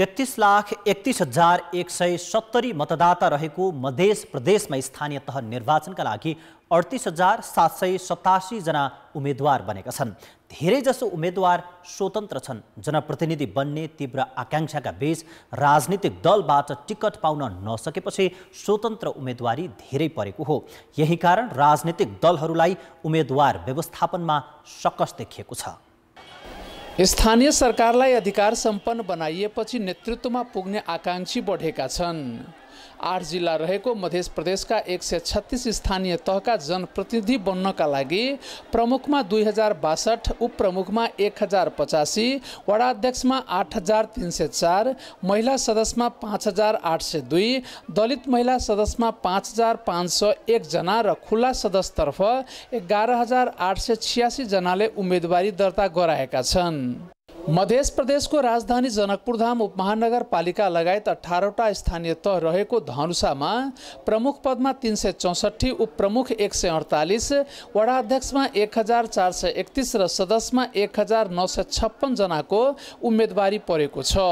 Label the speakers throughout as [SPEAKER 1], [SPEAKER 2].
[SPEAKER 1] तेत्तिस लाख एकतिस हजार एक सय सत्तरी मतदाता रहेको मध्य प्रदेशमा स्थानीय तह निर्वाचनका लागि अडतिस हजार सात सय सतासीजना उम्मेद्वार बनेका छन् धेरैजसो उम्मेद्वार स्वतन्त्र छन् जनप्रतिनिधि बन्ने तीव्र आकाङ्क्षाका बीच राजनीतिक दलबाट टिकट पाउन नसकेपछि स्वतन्त्र उम्मेदवारी धेरै परेको हो यही कारण राजनीतिक दलहरूलाई उम्मेद्वार व्यवस्थापनमा सकस देखिएको छ
[SPEAKER 2] स्थानीय सरकारलाई अधिकार सम्पन्न बनाइएपछि नेतृत्वमा पुग्ने आकाङ्क्षी बढेका छन् आठ जिल्ला रहेको मध्य प्रदेशका एक सय छत्तिस स्थानीय तहका जनप्रतिनिधि बन्नका लागि प्रमुखमा दुई हजार बासठ उपप्रमुखमा एक हजार पचासी वडाध्यक्षमा आठ हजार तिन सय चार महिला सदस्यमा पाँच हजार आठ सय दुई दलित महिला सदस्यमा पाँच हजार पाँच सय एकजना र खुल्ला सदस्यतर्फ एघार हजार आठ सय छ्यासीजनाले उम्मेदवारी दर्ता गराएका छन् मध्य प्रदेशको राजधानी जनकपुरधाम उपमहानगरपालिका लगायत अठारवटा स्थानीय तह रहेको धनुषामा प्रमुख पदमा तिन सय चौसठी उपप्रमुख एक सय अडतालिस वडाध्यक्षमा एक हजार चार सय एकतिस र सदस्यमा एक हजार नौ सय छप्पनजनाको उम्मेदवारी परेको छ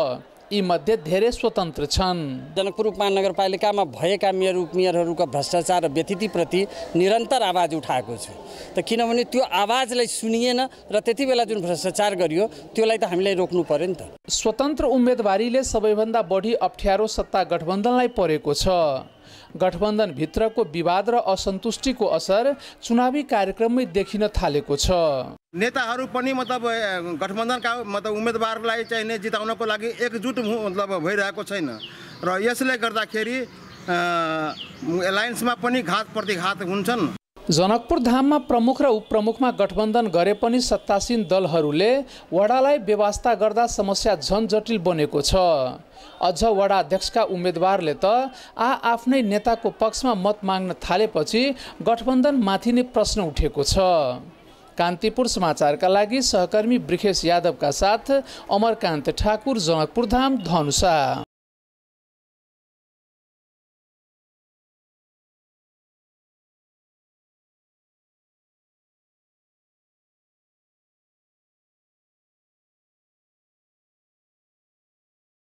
[SPEAKER 2] यी मध्ये धेरै स्वतन्त्र छन् जनकपुर उपमहानगरपालिकामा भएका मेयर उपमेयरहरूका भ्रष्टाचार र व्यतिथिप्रति निरन्तर आवाज उठाएको छु त किनभने त्यो आवाजलाई सुनिएन र त्यति बेला जुन भ्रष्टाचार गरियो त्यसलाई त हामीलाई रोक्नु पर्यो नि त स्वतन्त्र उम्मेदवारीले सबैभन्दा बढी अप्ठ्यारो सत्ता गठबन्धनलाई परेको छ गठबन्धनभित्रको विवाद र असन्तुष्टिको असर चुनावी कार्यक्रममै देखिन थालेको छ
[SPEAKER 3] नेताहरू पनि मतलब गठबन्धनका मतलब उम्मेदवारलाई चाहिने जिताउनको लागि एकजुट मतलब भइरहेको छैन र यसले गर्दाखेरि एलायन्समा पनि घात प्रतिघात हुन्छन्
[SPEAKER 2] जनकपुर धाममा प्रमुख र उपप्रमुखमा गठबन्धन गरे पनि सत्तासीन दलहरूले वडालाई व्यवस्था गर्दा समस्या झन् जटिल बनेको छ अझ वडा अध्यक्षका उम्मेदवारले त आ आफ्नै नेताको पक्षमा मत माग्न थालेपछि गठबन्धनमाथि नै प्रश्न उठेको छ कान्तिपुर समाचारका लागि सहकर्मी ब्रिखेश यादवका साथ अमरकान्त ठाकुर जनकपुर धाम धनुषा